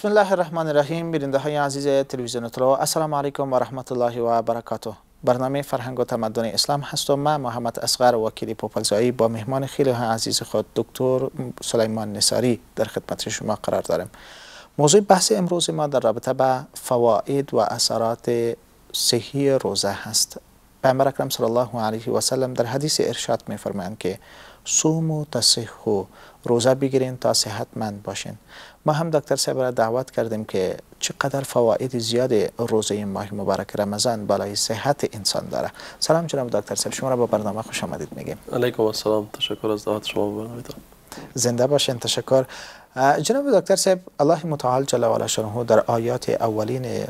بسم الله الرحمن الرحیم بیرنده های عزیز تلویزیون تلو السلام علیکم و رحمت الله و برکاته برنامه فرهنگ و تمدن اسلام هست و من محمد اصغر وکیل پوپلزایی با مهمان خیلی های عزیز خود دکتر سلیمان نصاری در خدمت شما قرار داریم موضوع بحث امروز ما در رابطه به فواید و اثرات صحی روزه هست پیامبر اکرم صلی الله علیه و سلم در حدیث ارشاد می فرمایند که صوم و تصحو و روزه بگیرین تا مند باشین ما هم دکتر صاحب را دعوت کردیم که چقدر فواید زیاد روزه ماه مبارک رمضان بالای صحت انسان داره سلام جناب دکتر صاحب شما را به برنامه خوش آمدید میگیم علیکم السلام تشکر از دعوت شما برنامه زنده باشین تشکر جناب دکتر صاحب الله متعال جل و در آیات اولین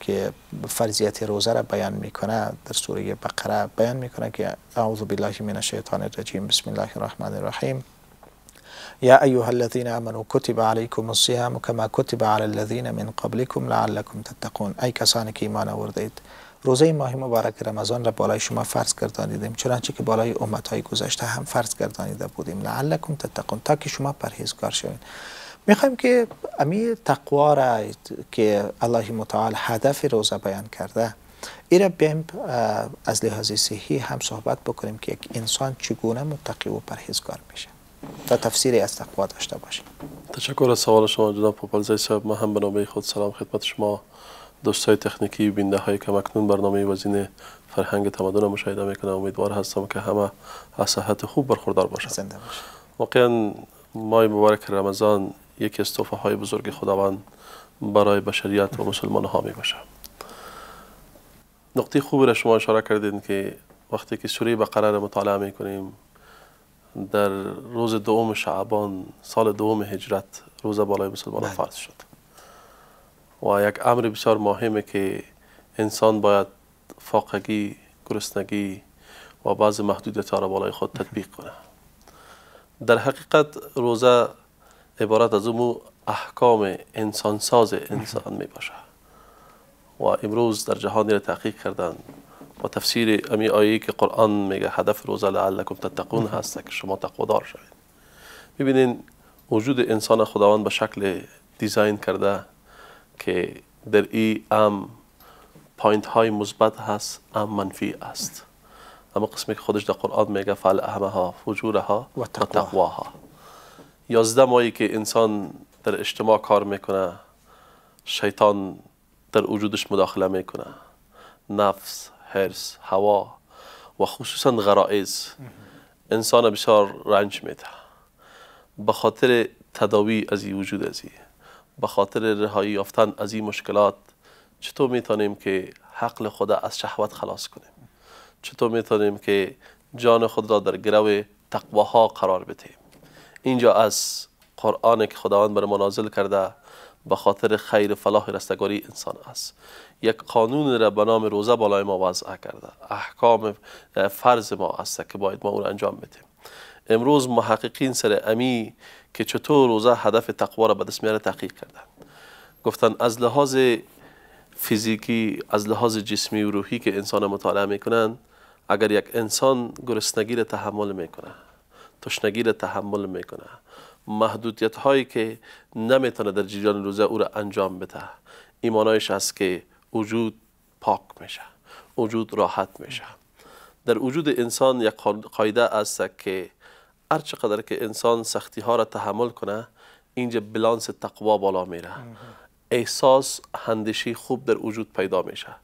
که فرضیت روزه را بیان میکنه در سوره بقره بیان میکنه که اعوذ بالله من الشیطان الرجیم بسم الله الرحمن الرحیم یا ایها الذین آمنوا کتب علیکم الصیام کما کتب علی الذین من قبلکم لعلکم تتقون ای کسانی که ایمان آوردید روزه ماه مبارک رمضان را بالای شما فرض گردانیدیم چنانچه که بالای امت های گذشته هم فرض گردانیده بودیم لعلکم تتقون تا که شما پرهیزگار شوید میخوایم که امی تقوا را که الله متعال هدف روزه بیان کرده را بیم از لحاظ صحی هم صحبت بکنیم که یک انسان چگونه متقی و پرهیزگار میشه تا تفسیر از تقوا داشته باشیم تشکر از سوال شما جناب صاحب ما هم به نامه خود سلام خدمت شما دوستای تکنیکی بینده های که مکنون برنامه وزین فرهنگ تمدن مشاهده میکنم امیدوار هستم که همه از صحت خوب برخوردار باشند واقعا مای مبارک رمضان یکی از توفه های بزرگ خداوند برای بشریت و مسلمان ها می نقطه خوبی را شما اشاره کردین که وقتی که سوره بقره قرار مطالعه میکنیم در روز دوم شعبان سال دوم هجرت روز بالای مسلمان بله. فرض شد و یک امر بسیار مهمه که انسان باید فاقگی گرسنگی و بعض محدودیت ها را بالای خود تطبیق کنه در حقیقت روزه عبارت از امو احکام انسان ساز انسان می باشه و امروز در جهان را تحقیق کردن و تفسیر امی آیه که قرآن میگه هدف روزه لعلکم تتقون هست که شما تقودار شوید ببینین وجود انسان خداوند به شکل دیزاین کرده که در این ام پوینت های مثبت هست ام منفی است اما قسمی که خودش در قرآن میگه فعل اهمها ها و تقواها یازده ماهی که انسان در اجتماع کار میکنه شیطان در وجودش مداخله میکنه نفس، هرس، هوا و خصوصا غرائز انسان بسیار رنج میده به خاطر تداوی از وجود ازی به خاطر رهایی یافتن از این مشکلات چطور میتونیم که حقل خدا از شهوت خلاص کنیم چطور میتونیم که جان خود را در گرو ها قرار بدهیم اینجا از قرآن که خداوند بر منازل کرده به خاطر خیر فلاح رستگاری انسان است یک قانون را به نام روزه بالای ما وضع کرده احکام فرض ما است که باید ما اون انجام بدیم امروز محققین سر امی که چطور روزه هدف تقوا را به دست میاره تحقیق کردند. گفتن از لحاظ فیزیکی از لحاظ جسمی و روحی که انسان مطالعه میکنن اگر یک انسان گرسنگی را تحمل میکنه تشنگی را تحمل میکنه محدودیت هایی که نمیتونه در جریان روزه او را انجام بده ایمانایش است که وجود پاک میشه وجود راحت میشه در وجود انسان یک قاعده است که هر چقدر که انسان سختی ها را تحمل کنه اینجا بلانس تقوا بالا میره احساس هندشی خوب در وجود پیدا میشه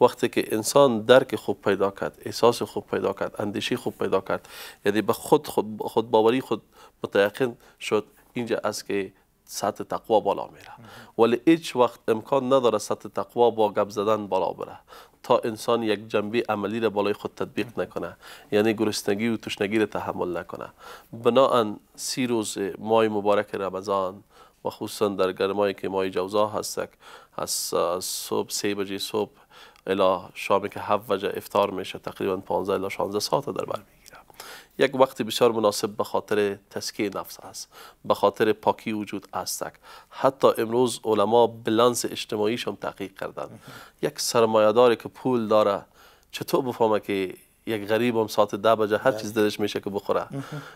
وقتی که انسان درک خوب پیدا کرد احساس خوب پیدا کرد اندیشی خوب پیدا کرد یعنی به خود خود, باوری خود متیقن شد اینجا از که سطح تقوا بالا میره ولی هیچ وقت امکان نداره سطح تقوا با گپ زدن بالا بره تا انسان یک جنبی عملی را بالای خود تطبیق نکنه یعنی گرسنگی و تشنگی را تحمل نکنه بنابراین سی روز ماه مبارک رمضان و خصوصا در گرمایی که ماه جوزا هستک از صبح سه بجه صبح الا شامی که هفت وجه افتار میشه تقریبا 15 الا 16 ساعت در بر یک وقت بسیار مناسب به خاطر تسکیه نفس است به خاطر پاکی وجود است حتی امروز علما بلانس اجتماعیشون تحقیق کردند. یک سرمایه‌داری که پول داره چطور بفهمه که یک غریب هم ساعت ده بجه هر چیز بله. دلش میشه که بخوره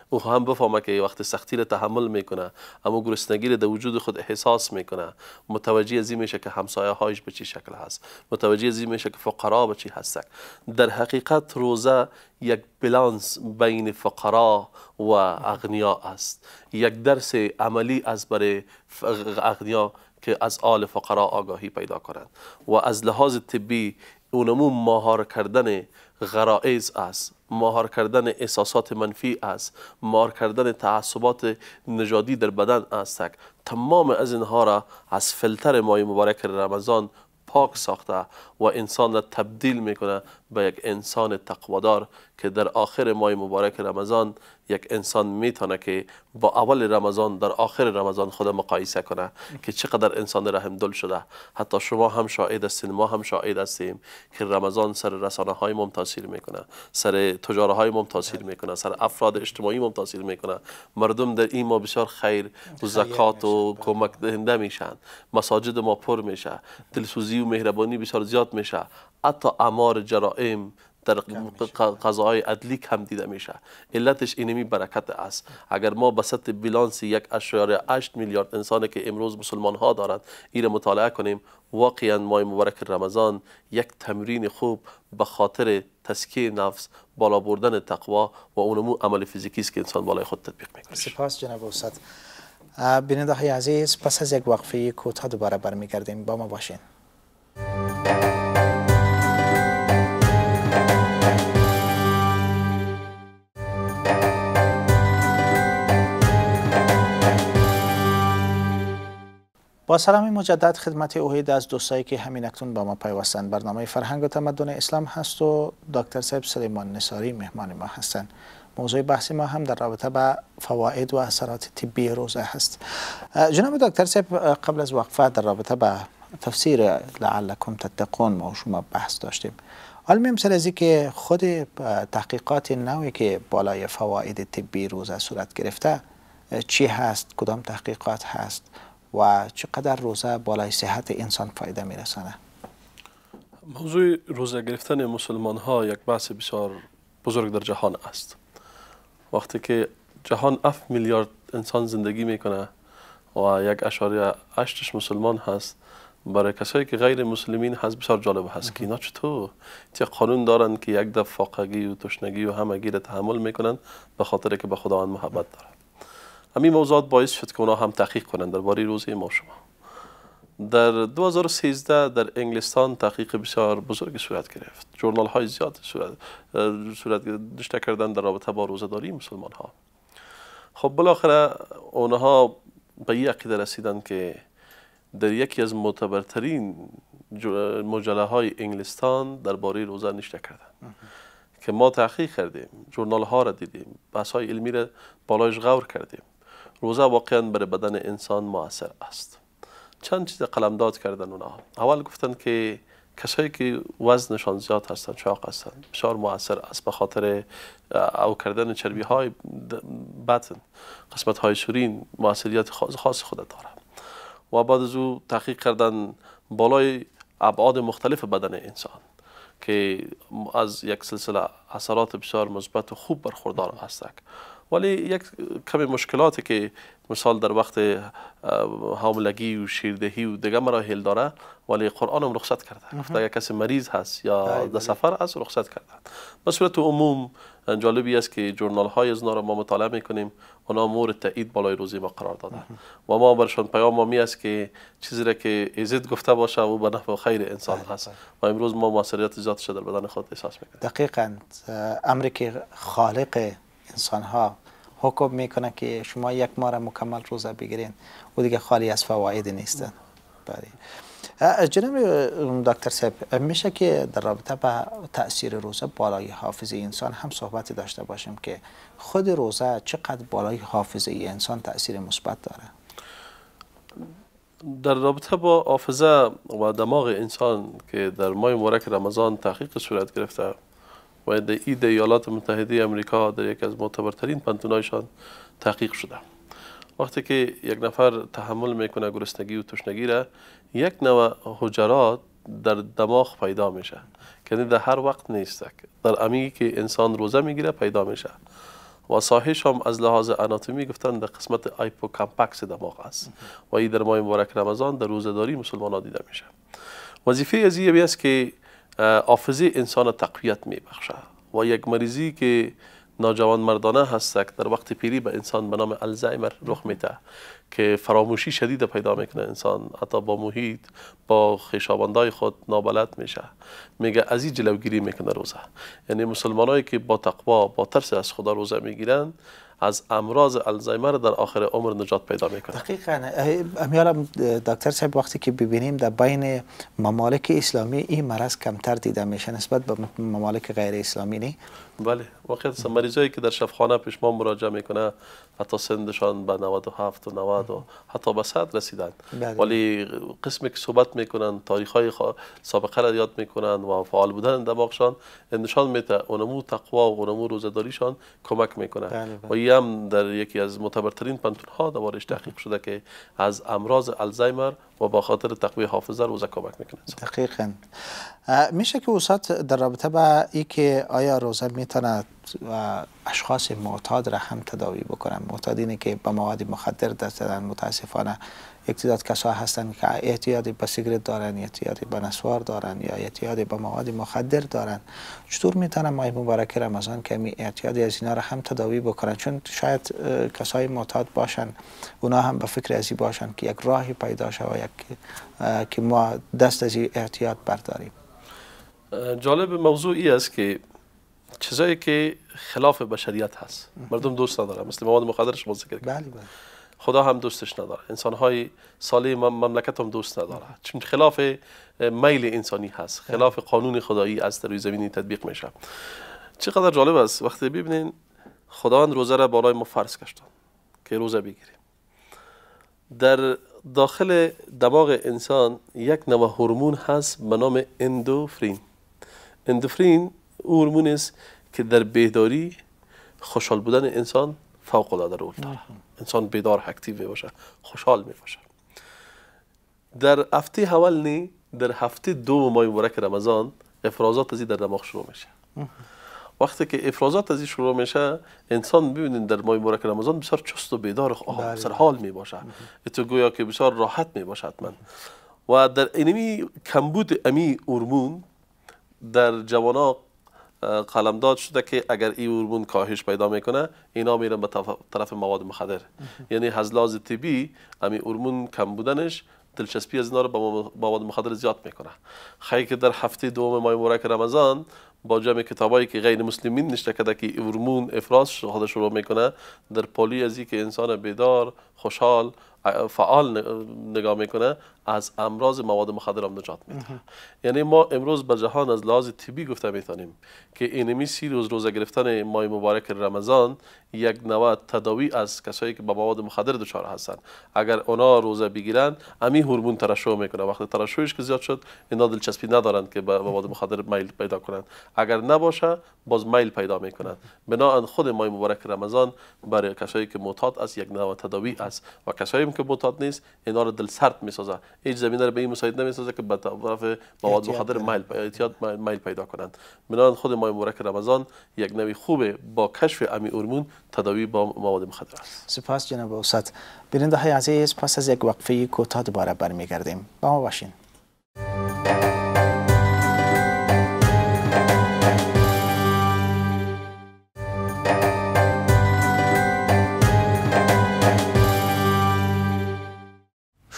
او هم بفهمه که وقت سختی رو تحمل میکنه اما گرسنگی رو در وجود خود احساس میکنه متوجه از میشه که همسایه هایش به چی شکل هست متوجه از میشه که فقرا به چی هستن در حقیقت روزه یک بلانس بین فقرا و اغنیا است یک درس عملی از برای اغنیا که از آل فقرا آگاهی پیدا کنند و از لحاظ طبی اونمون ماهار کردن غرائز است مهار کردن احساسات منفی است مهار کردن تعصبات نژادی در بدن است تمام از اینها را از فلتر مای مبارک رمضان پاک ساخته و انسان را تبدیل میکنه به یک انسان تقوادار که در آخر ماه مبارک رمضان یک انسان میتونه که با اول رمضان در آخر رمضان خود مقایسه کنه که چقدر انسان رحم دل شده حتی شما هم شاهد هستین ما هم شاهد هستیم که رمضان سر رسانه های تاثیر میکنه سر تجاره های تاثیر میکنه سر افراد اجتماعی مم تاثیر میکنه مردم در این ما بسیار خیر و زکات و بله. کمک دهنده میشن مساجد ما پر میشه دلسوزی و مهربانی بسیار زیاد میشه حتی امار جرائم دائم در قضاهای عدلی کم دیده میشه علتش اینمی برکت است اگر ما به سطح بیلانس یک 8 میلیارد انسانی که امروز مسلمان ها دارند این مطالعه کنیم واقعا ماه مبارک رمضان یک تمرین خوب به خاطر تسکیه نفس بالا بردن تقوا و اونمو عمل فیزیکی است که انسان بالای خود تطبیق میکنه سپاس جناب استاد بیننده های عزیز پس از یک وقفه کوتاه دوباره برمیگردیم با ما باشین با سلام مجدد خدمت اوهید از دوستایی که همین اکنون با ما پیوستند برنامه فرهنگ و تمدن اسلام هست و دکتر صاحب سلیمان نصاری مهمان ما هستند موضوع بحث ما هم در رابطه با فواید و اثرات طبی روزه هست جناب دکتر صاحب قبل از وقفه در رابطه با تفسیر لعلکم تتقون ما شما بحث داشتیم حالا مثل از که خود تحقیقات نوی که بالای فواید طبی روزه صورت گرفته چی هست کدام تحقیقات هست و چقدر روزه بالای صحت انسان فایده میرسانه موضوع روزه گرفتن مسلمان ها یک بحث بسیار بزرگ در جهان است وقتی که جهان 7 میلیارد انسان زندگی میکنه و یک اشاره اشتش مسلمان هست برای کسایی که غیر مسلمین هست بسیار جالب هست که اینا چطور چه قانون دارن که یک دفعه و تشنگی و همگی را تحمل میکنن به خاطر که به خداوند محبت دارن همین موضوعات باعث شد که اونا هم تحقیق کنند درباره روزه ما شما در 2013 در انگلستان تحقیق بسیار بزرگی صورت گرفت جورنال های زیاد صورت, صورت نشته کردن در رابطه با روزداری مسلمان ها خب بالاخره اونها به یک عقیده رسیدن که در یکی از معتبرترین مجله های انگلستان درباره روزه نشته کردن که ما تحقیق کردیم جورنال ها را دیدیم بحث های علمی را بالایش غور کردیم روزه واقعا برای بدن انسان موثر است چند چیز قلمداد کردن اونا اول گفتن که کسایی که وزنشان زیاد هستن چاق هستن بسیار موثر است به خاطر او کردن چربی های بطن قسمت های شورین موثریت خاص خود داره و بعد از او تحقیق کردن بالای ابعاد مختلف بدن انسان که از یک سلسله اثرات بسیار مثبت و خوب برخوردار هستک. ولی یک کمی مشکلاتی که مثال در وقت حاملگی و شیردهی و دیگه مراحل داره ولی قرآن هم رخصت کرده گفته اگر کسی مریض هست یا بله، در بله. سفر است رخصت کرده به صورت عموم جالبی است که جورنال های از را ما مطالعه میکنیم اونا مور تایید بالای روزی ما قرار دادن و ما برشان پیام می است که چیزی را که ایزد گفته باشه و به نفع خیر انسان بله، هست و امروز ما موثریت شده در بدن خود احساس میکنیم دقیقاً خالق انسان ها حکم میکنه که شما یک ماه مکمل روزه بگیرین و دیگه خالی از فواید نیستن بله جناب دکتر صاحب میشه که در رابطه با تاثیر روزه بالای حافظه انسان هم صحبتی داشته باشیم که خود روزه چقدر بالای حافظه انسان تاثیر مثبت داره در رابطه با حافظه و دماغ انسان که در ماه مبارک رمضان تحقیق صورت گرفته و در ایالات متحده امریکا در یک از معتبرترین پنتونایشان تحقیق شده وقتی که یک نفر تحمل میکنه گرسنگی و تشنگی را یک نوع حجرات در دماغ پیدا میشه یعنی در هر وقت نیست در امی که انسان روزه میگیره پیدا میشه و صاحشم هم از لحاظ اناتومی گفتن در قسمت آیپو کمپکس دماغ است و این در ماه مبارک رمضان در روزداری مسلمان ها دیده میشه وظیفه از این است که حافظه انسان تقویت می بخشه و یک مریضی که ناجوان مردانه هست در وقت پیری به انسان به نام الزایمر رخ میده که فراموشی شدید پیدا میکنه انسان حتی با محیط با خیشاوندای خود نابلد میشه میگه از این جلوگیری میکنه روزه یعنی مسلمانایی که با تقوا با ترس از خدا روزه میگیرن از امراض الزایمر در آخر عمر نجات پیدا میکنه دقیقا امیالم دکتر صاحب وقتی که ببینیم در بین ممالک اسلامی این مرض کمتر دیده میشه نسبت به ممالک غیر اسلامی نه بله واقعا مریضایی که در شفخانه پیش ما مراجعه میکنه حتی سندشان به 97 و 90 و حتی به 100 رسیدن بله. ولی قسمی که صحبت میکنن تاریخ های سابقه را یاد میکنن و فعال بودن دماغشان نشان میده اونمو تقوا و اونمو روزداریشان کمک میکنه بله، بله. و هم در یکی از معتبرترین پنتون ها دوارش تحقیق شده که از امراض الزایمر و با خاطر تقوی حافظه روزه کمک میکنه دقیقا میشه که وسط در رابطه با ای که آیا روزه می میتونه اشخاص معتاد را هم تداوی بکنن معتادینی که به مواد مخدر دست دادن متاسفانه یک تعداد کسا هستن که اعتیاد به سیگرت دارن اعتیاد به نسوار دارن یا اعتیاد به مواد مخدر دارن چطور میتونم ماه مبارک رمضان کمی اعتیاد از اینا را هم تداوی بکنن چون شاید کسای معتاد باشن اونا هم به فکر ازی باشن که یک راهی پیدا شوه یک که ما دست از اعتیاد برداریم جالب موضوعی است که چیزایی که خلاف بشریت هست مردم دوست نداره مثل مواد مخدر شما ذکر بله بله خدا هم دوستش نداره انسان های صالح مملکت هم دوست نداره چون خلاف میل انسانی هست بله. خلاف قانون خدایی از روی زمینی تطبیق میشه چقدر جالب است وقتی ببینین خداوند روزه را بالای ما فرض کشتن که روزه بگیریم در داخل دماغ انسان یک نوع هورمون هست به نام اندوفرین اندوفرین رمون است که در بهداری خوشحال بودن انسان فوق العاده رول داره انسان بیدار اکتیو می باشه خوشحال می باشه در هفته اول نی در هفته دوم ماه مبارک رمضان افرازات ازی در دماغ شروع میشه وقتی که افرازات ازی شروع میشه انسان ببینید در ماه مبارک رمضان بسیار چست و بیدار و بله. حال می باشه تو گویا که بسیار راحت می باشد من. و در اینمی کمبود امی هورمون در جوانان قلمداد شده که اگر این هورمون کاهش پیدا میکنه اینا میرن به طرف مواد مخدر یعنی هزلاز طبی امی هورمون کم بودنش دلچسپی از اینا رو به مواد مخدر زیاد میکنه خیلی که در هفته دوم ماه مبارک رمضان با جمع کتابایی که غیر مسلمین نشته کرده که هورمون افراز خودش رو میکنه در پالی از که انسان بیدار خوشحال فعال نگاه میکنه از امراض مواد مخدر هم نجات میده یعنی ما امروز به جهان از لحاظ طبی گفته میتونیم که اینمی سی روز روزه گرفتن ماه مبارک رمضان یک نوع تداوی از کسایی که به مواد مخدر دچار هستند. اگر اونا روزه بگیرند، امی هورمون ترشح میکنه وقتی ترشحش که زیاد شد اینا دلچسپی ندارند که به مواد مخدر میل پیدا کنند اگر نباشه باز میل پیدا میکنند بنا خود ماه مبارک رمضان برای کسایی که معتاد است یک نوع تداوی است و کسایی هم که نیست اینا رو دل سرد میسازه هیچ زمینه رو به این مساعد نمیسازه که به طرف مواد مخدر مایل پیدا مایل پیدا کنند بنابراین خود ماه مبارک رمضان یک نوی خوبه با کشف امی ارمون تداوی با مواد مخدر است سپاس جناب استاد بیننده های عزیز پس از یک وقفه کوتاه دوباره برمیگردیم با ما باشین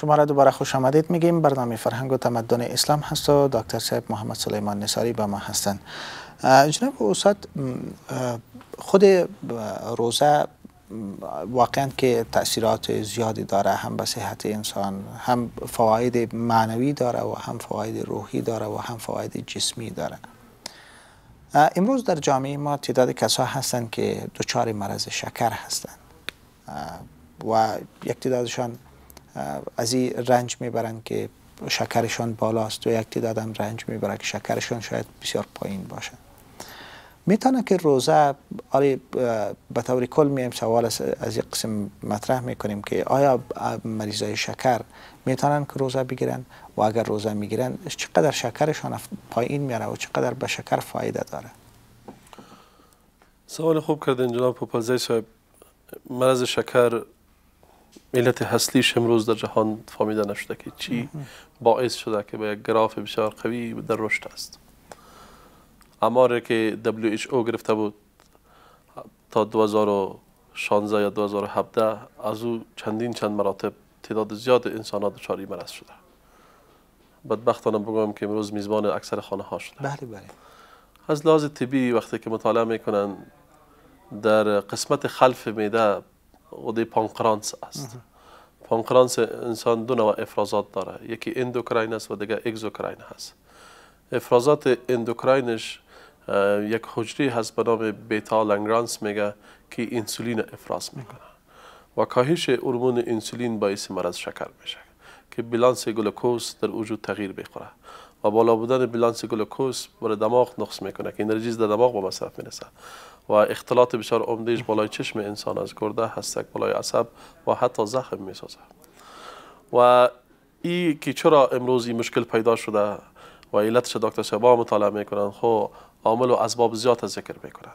شما را دوباره خوش آمدید میگیم برنامه فرهنگ و تمدن اسلام هست و دکتر صاحب محمد سلیمان نصاری با ما هستند جناب استاد خود روزه واقعا که تاثیرات زیادی داره هم به صحت انسان هم فواید معنوی داره و هم فواید روحی داره و هم فواید جسمی داره امروز در جامعه ما تعداد کسا هستند که دچار مرض شکر هستند و یک تعدادشان از این رنج میبرن که شکرشان بالاست و یک دادم هم رنج میبره که شکرشان شاید بسیار پایین باشه میتونه که روزه آره به طور کل میایم سوال از یک قسم مطرح میکنیم که آیا مریضای شکر میتونن که روزه بگیرن و اگر روزه میگیرن چقدر شکرشان پایین میاره و چقدر به شکر فایده داره سوال خوب کردین جناب پاپازی صاحب مرض شکر علت هستیش امروز در جهان فهمیده نشده که چی باعث شده که به یک گراف بسیار قوی در رشد است اماره که WHO گرفته بود تا 2016 یا 2017 از او چندین چند مراتب تعداد زیاد انسان ها دچار مرض شده بدبختانه بگم که امروز میزبان اکثر خانه ها شده بله بله از لحاظ طبی وقتی که مطالعه میکنن در قسمت خلف میده دی پانکرانس است پانکرانس انسان دو نوع افرازات داره یکی اندوکراین است و دیگه اگزوکراین هست افرازات اندوکراینش یک حجری هست به نام بیتا لنگرانس میگه که انسولین افراز میکنه و کاهش هورمون انسولین باعث مرض شکر میشه که بیلانس گلوکوز در وجود تغییر بخوره و بالا بودن بیلانس گلوکوز برای دماغ نقص میکنه که انرژیز در دماغ به مصرف میرسه و اختلاط بسیار عمدهش بالای چشم انسان از گرده هستک بالای عصب و حتی زخم میسازه و ای که چرا امروز این مشکل پیدا شده و علتش دکتر سبا مطالعه میکنن خب عامل و اسباب زیاد ذکر میکنن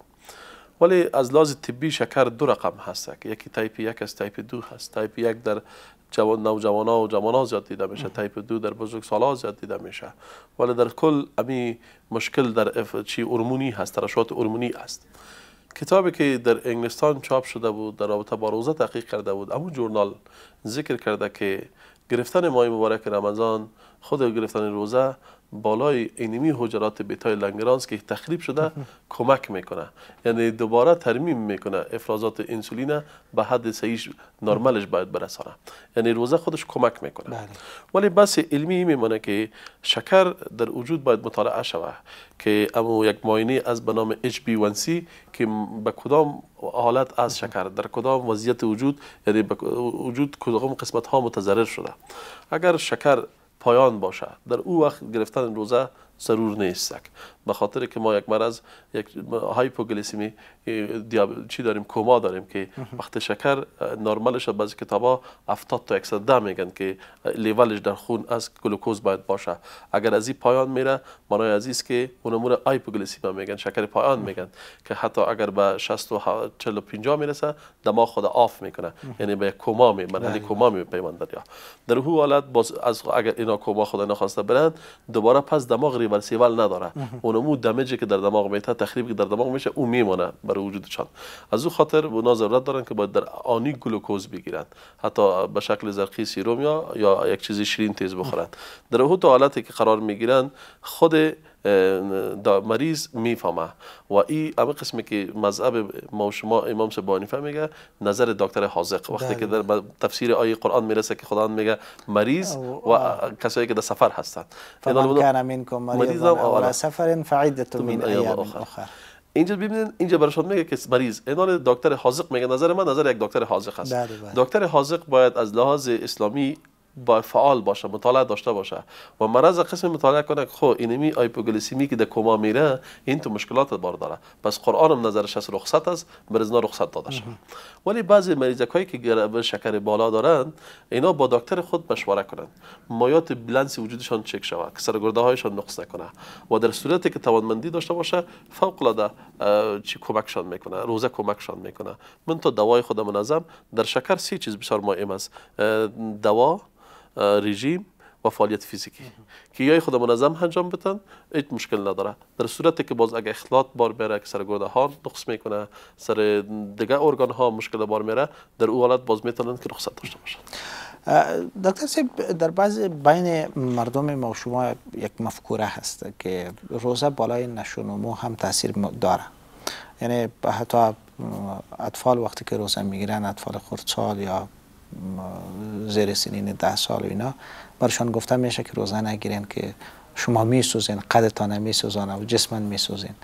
ولی از لحاظ طبی شکر دو رقم هست یکی تایپ یک است تایپ دو هست تایپ یک در جوان نوجوان ها و جوان ها زیاد دیده میشه تایپ دو در بزرگ سال زیاد دیده میشه ولی در کل امی مشکل در اف چی ارمونی هست ترشحات ارمونی است کتابی که در انگلستان چاپ شده بود در رابطه با روزه تحقیق کرده بود اما جورنال ذکر کرده که گرفتن ماه مبارک رمضان خود گرفتن روزه بالای اینمی حجرات بیتای لنگرانس که تخریب شده کمک میکنه یعنی دوباره ترمیم میکنه افرازات انسولین به حد صحیح نرمالش باید برسانه یعنی روزه خودش کمک میکنه بله. ولی بس علمی میمونه که شکر در وجود باید مطالعه شوه که اما یک ماینه از به نام 1 c که به کدام حالت از شکر در کدام وضعیت وجود یعنی وجود کدام قسمت ها متضرر شده اگر شکر پایان باشه در او وقت گرفتن روزه ضرور نیست به خاطر که ما یک مرض یک هایپوگلیسمی دیاب... چی داریم کما داریم که وقت شکر نرمالش بعضی کتابا 70 تا 110 میگن که لیولش در خون از گلوکوز باید باشه اگر از این پایان میره معنای عزیز که اون امور میگن شکر پایان میگن که حتی اگر به 60 تا 40 و 50 میرسه دماغ خود آف میکنه یعنی به کما می مرحله بله. کما می پیوند در هو حالت باز از اگر اینا کما خود نخواسته برند دوباره پس دماغ دماغی سیول نداره اونمو دمیجی که در دماغ میته تخریبی که در دماغ میشه او میمونه برای وجودشان از او خاطر اونا ضرورت دارن که باید در آنی گلوکوز بگیرند حتی به شکل زرقی سیروم یا یا یک چیزی شیرین تیز بخورند در حالت حالتی که قرار میگیرند خود دا مریض میفهمه و ای همه قسمی که مذهب ما و شما امام سبانیفه میگه نظر دکتر حاضق وقتی که در بله. تفسیر آیه قرآن میرسه که خداوند میگه مریض و کسایی که در سفر هستند فمن کان منکم مریضا او سفر فعدت من ایام اخر اینجا ببینید اینجا برشون میگه که مریض اینال دکتر حاضق میگه نظر من نظر یک دکتر حاضق هست بله، بله. دکتر حاضق باید از لحاظ اسلامی با فعال باشه مطالعه داشته باشه و مرض قسم مطالعه کنه خو خب، اینمی آیپوگلیسیمی که در کما میره این تو مشکلات بار داره پس قرآن هم نظرش از رخصت است برزنا رخصت داده شد ولی بعضی مریضک که که شکر بالا دارن اینا با دکتر خود مشوره کنند مایات بلنس وجودشان چک شود که سرگرده هایشان نقص نکنه و در صورتی که توانمندی داشته باشه فوق العاده چی کمکشان میکنه روزه کمکشان میکنه من تو دوای خود منظم در شکر سی چیز بسیار مهم است دوا رژیم و فعالیت فیزیکی که یای خود منظم انجام بتن هیچ مشکل نداره در صورتی که باز اگه اختلاط بار میره که سر گرده ها نقص میکنه سر دیگه ارگان ها مشکل بار میره در او حالت باز میتونن که رخصت داشته باشن دکتر سیب در بعض بین مردم ما شما یک مفکوره هست که روزه بالای نشونمو هم تاثیر داره یعنی حتی اطفال وقتی که روزه میگیرن اطفال خردسال یا زیر سنین ده سال و اینا برشان گفته میشه که روزه نگیرین که شما میسوزین قدتان میسوزانه و جسمن میسوزین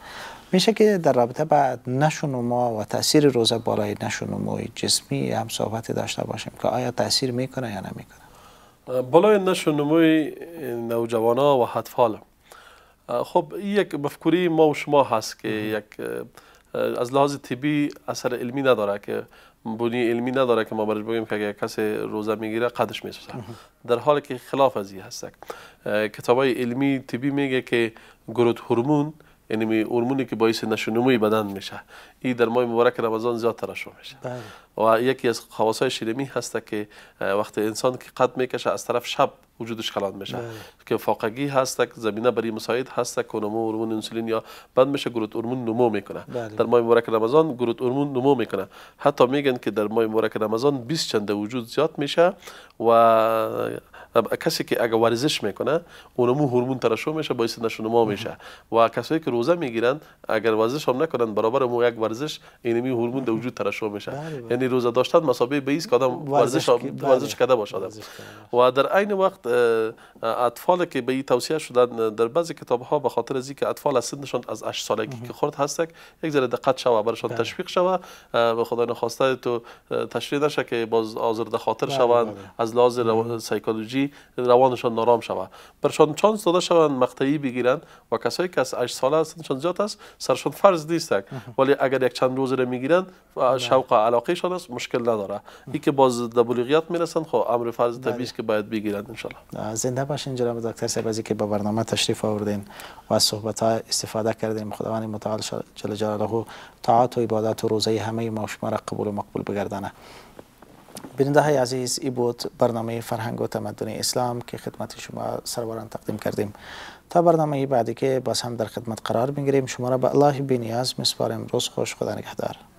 میشه که در رابطه نشون ما و تاثیر روزه بالای ما جسمی هم صحبت داشته باشیم که آیا تاثیر میکنه یا نمیکنه بالای نشونمای نوجوانا و حدفال خب یک مفکوری ما و شما هست که یک از لحاظ طبی اثر علمی نداره که بنی علمی نداره که ما برش بگیم که اگر کسی روزه میگیره قدش میسوزه در حالی که خلاف از این هستک کتاب های علمی طبی میگه که گروت هرمون یعنی ارمونی که باعث نشونموی بدن میشه این در ماه مبارک رمضان زیاد ترشح میشه بله. و یکی از خواصای شیرمی هست که وقتی انسان که قد میکشه از طرف شب وجودش کلان میشه بله. که فاقگی هست زمینه برای مساعد هست که نمو هورمون انسولین یا بند میشه گروت هورمون نمو میکنه بله. در ماه مبارک رمضان گروت هورمون نمو میکنه حتی میگن که در ماه مبارک رمضان 20 چنده وجود زیاد میشه و کسی که اگر ورزش میکنه اونمو هورمون ترشح میشه باعث نشونما میشه و کسایی که روزه میگیرن اگر ورزش هم نکنن برابر مو یک ورزش اینمی هورمون در وجود ترشح میشه بله، بله. یعنی روزه داشتن مسابقه به ایست کدام ورزش ورزش بله، کرده باشه و در عین وقت اطفال که به این توصیه شدن در بعضی کتاب ها به خاطر از که اطفال از سنشان از 8 سالگی که خورد هستک یک ذره دقت شوه برشان تشویق شوه به خدا نخواسته تو تشریح نشه که باز آزرده خاطر شوند از لحاظ سایکولوژی روان روانشان نرام شود برشان چانس داده شوند مقطعی بگیرند و کسایی که از 8 ساله هستند زیاد است سرشان فرض نیست ولی اگر یک چند روز را میگیرند و بله. شوق علاقه شان است مشکل نداره این که باز در بلوغیت میرسند خب امر فرض طبیعی بله. که باید بگیرند ان زنده باشین جناب دکتر سبزی که به برنامه تشریف آوردین و از صحبت ها استفاده کردیم خداوند متعال جل جلاله طاعت و عبادت و روزه همه ما شما را قبول و مقبول بگردانه بیننده های عزیز ای بود برنامه فرهنگ و تمدن اسلام که خدمت شما سروران تقدیم کردیم تا برنامه بعدی که باز هم در خدمت قرار بگیریم شما را به الله بینیاز میسپاریم روز خوش خدا نگهدار